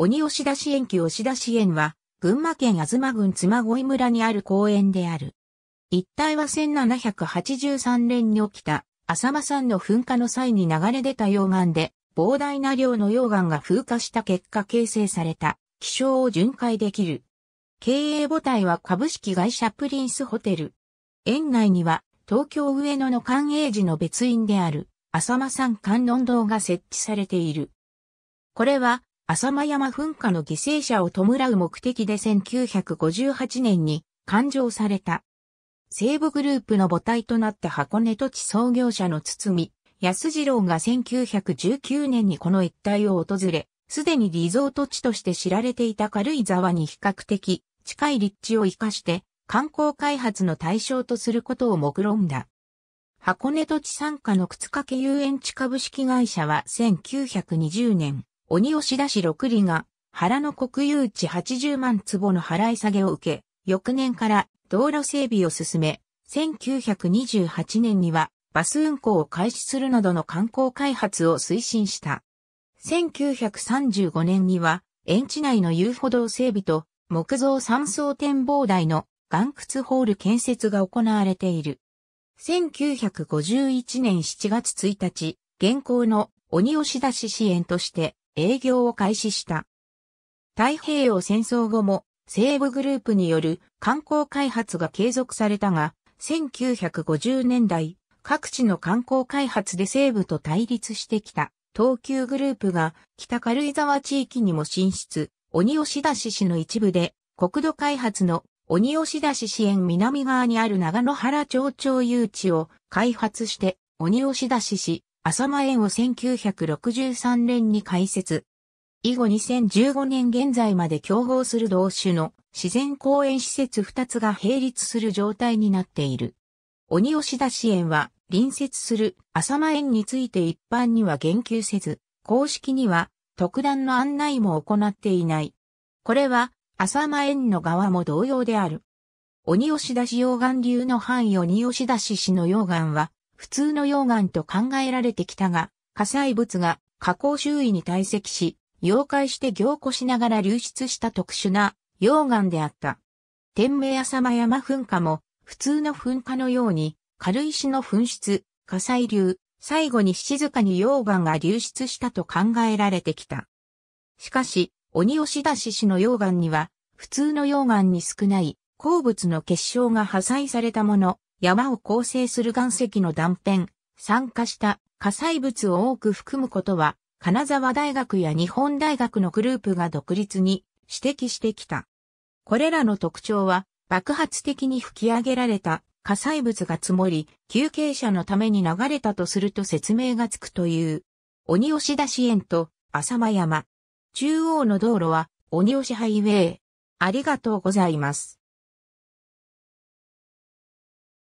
鬼押出し園区押出し園は、群馬県東郡妻恋村にある公園である。一帯は1783年に起きた、浅間山の噴火の際に流れ出た溶岩で、膨大な量の溶岩が風化した結果形成された、気象を巡回できる。経営母体は株式会社プリンスホテル。園内には、東京上野の官営寺の別院である、浅間山観音堂が設置されている。これは、浅間山噴火の犠牲者を弔う目的で1958年に誕生された。西部グループの母体となった箱根土地創業者の堤安次郎が1919年にこの一帯を訪れ、すでにリゾート地として知られていた軽井沢に比較的近い立地を活かして観光開発の対象とすることを目論んだ。箱根土地参加の靴掛遊園地株式会社は1920年、鬼押出し六里が原の国有地80万坪の払い下げを受け、翌年から道路整備を進め、1928年にはバス運行を開始するなどの観光開発を推進した。1935年には、園地内の遊歩道整備と木造三層展望台の岩屈ホール建設が行われている。1951年7月1日、現行の鬼押出し支援として、営業を開始した。太平洋戦争後も西部グループによる観光開発が継続されたが、1950年代、各地の観光開発で西部と対立してきた東急グループが北軽井沢地域にも進出、鬼押出し市の一部で国土開発の鬼押出し支援南側にある長野原町町有地を開発して鬼押出し市浅間園を1963年に開設。以後2015年現在まで競合する同種の自然公園施設2つが並立する状態になっている。鬼押出し園は隣接する浅間園について一般には言及せず、公式には特段の案内も行っていない。これは浅間園の側も同様である。鬼押出し溶岩流の範囲鬼吉田し市の溶岩は普通の溶岩と考えられてきたが、火砕物が火口周囲に堆積し、溶解して凝固しながら流出した特殊な溶岩であった。天明浅間山噴火も、普通の噴火のように、軽石の噴出、火砕流、最後に静かに溶岩が流出したと考えられてきた。しかし、鬼押出し市の溶岩には、普通の溶岩に少ない鉱物の結晶が破砕されたもの、山を構成する岩石の断片、酸化した火災物を多く含むことは、金沢大学や日本大学のグループが独立に指摘してきた。これらの特徴は、爆発的に吹き上げられた火災物が積もり、休憩者のために流れたとすると説明がつくという。鬼し出し園と浅間山。中央の道路は鬼しハイウェイ。ありがとうございます。